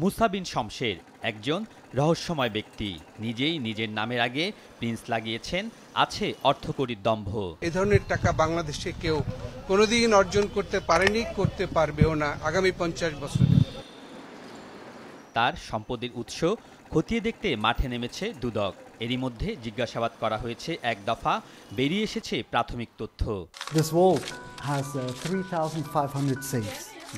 মুসাবিন শমশের একজন রহস্যময় ব্যক্তি নিজেই নিজের নামের আগে প্রিন্স লাগিয়েছেন আছে অর্থকরীর দম্ভ এ ধরনের টাকা বাংলাদেশে কেউ কোনোদিন অর্জন করতে পারেনি করতে পারবেও না আগামী পঞ্চাশ বছর তার সম্পদের উৎস খতিয়ে দেখতে মাঠে নেমেছে দুদক এরই মধ্যে জিজ্ঞাসাবাদ করা হয়েছে এক দফা বেরিয়ে এসেছে প্রাথমিক তথ্য This vault has uh,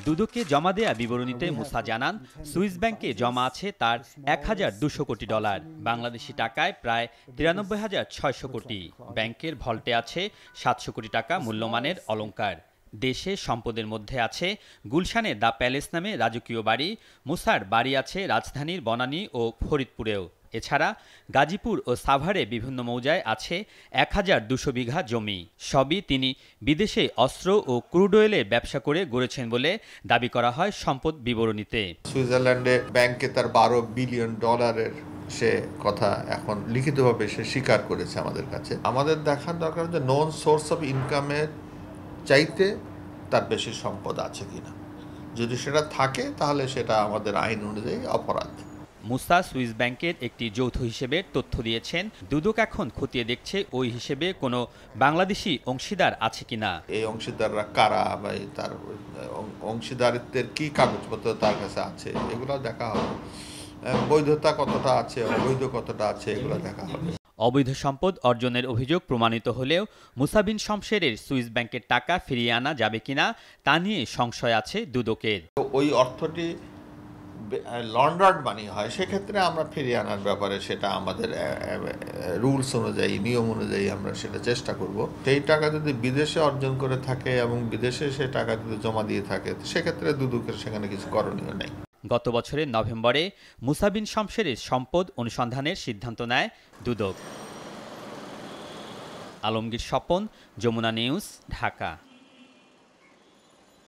দুদকে জমা দেয়া বিবরণীতে মুসা জানান সুইস ব্যাংকে জমা আছে তার এক হাজার দুশো কোটি ডলার বাংলাদেশি টাকায় প্রায় তিরানব্বই হাজার ছয়শো কোটি ব্যাংকের ভল্টে আছে সাতশো কোটি টাকা মূল্যমানের অলঙ্কার দেশে সম্পদের মধ্যে আছে গুলশানে দ্য প্যালেস নামে রাজকীয় বাড়ি মুসার বাড়ি আছে রাজধানীর বনানী ও ফরিদপুরেও এছাড়া গাজীপুর ও সাভারে বিভিন্ন মৌজায় আছে এক হাজার দুশো বিঘা জমি সবই তিনি বিদেশে অস্ত্র ও ক্রুড অয়েলের ব্যবসা করে গড়েছেন বলে দাবি করা হয় সম্পদ বিবরণীতে সুইজারল্যান্ডে ব্যাংকে তার বারো বিলিয়ন ডলারের সে কথা এখন লিখিতভাবে সে স্বীকার করেছে আমাদের কাছে আমাদের দেখার দরকার যে নন সোর্স অফ ইনকামের চাইতে তার বেশি সম্পদ আছে কিনা যদি সেটা থাকে তাহলে সেটা আমাদের আইন অনুযায়ী অপরাধ মুসা সুইস ব্যাংকের একটি যৌথ হিসেবে তথ্য দিয়েছেন দুদক এখন খতিয়ে দেখছে ওই হিসেবে কোনো বাংলাদেশি অংশীদার আছে কিনা এই অংশীদাররা কারা বা তার অংশীদারিত্বের কি কাগজপত্র তার কাছে আছে এগুলো দেখা হবে বৈধতা কতটা আছে অবৈধ কতটা আছে এগুলো দেখা হবে অবৈধ সম্পদ অর্জনের অভিযোগ প্রমাণিত হলেও মুসাবিন শমশেরের সুইস ব্যাংকের টাকা ফিরিয়ে আনা যাবে কিনা তা নিয়ে সংশয় আছে দুদকের ওই অর্থটি লন্ডার্ড মানি হয় সেক্ষেত্রে আমরা ফিরিয়ে আনার ব্যাপারে সেটা আমাদের রুলস অনুযায়ী নিয়ম অনুযায়ী আমরা সেটা চেষ্টা করব সেই টাকা যদি বিদেশে অর্জন করে থাকে এবং বিদেশে সে টাকা যদি জমা দিয়ে থাকে সেক্ষেত্রে দুদুকের সেখানে কিছু করণীয় নেই গত বছরের নভেম্বরে মুসাবিন শামশেরের সম্পদ অনুসন্ধানের সিদ্ধান্ত নেয় দুদক আলমগীর স্বপন যমুনা নিউজ ঢাকা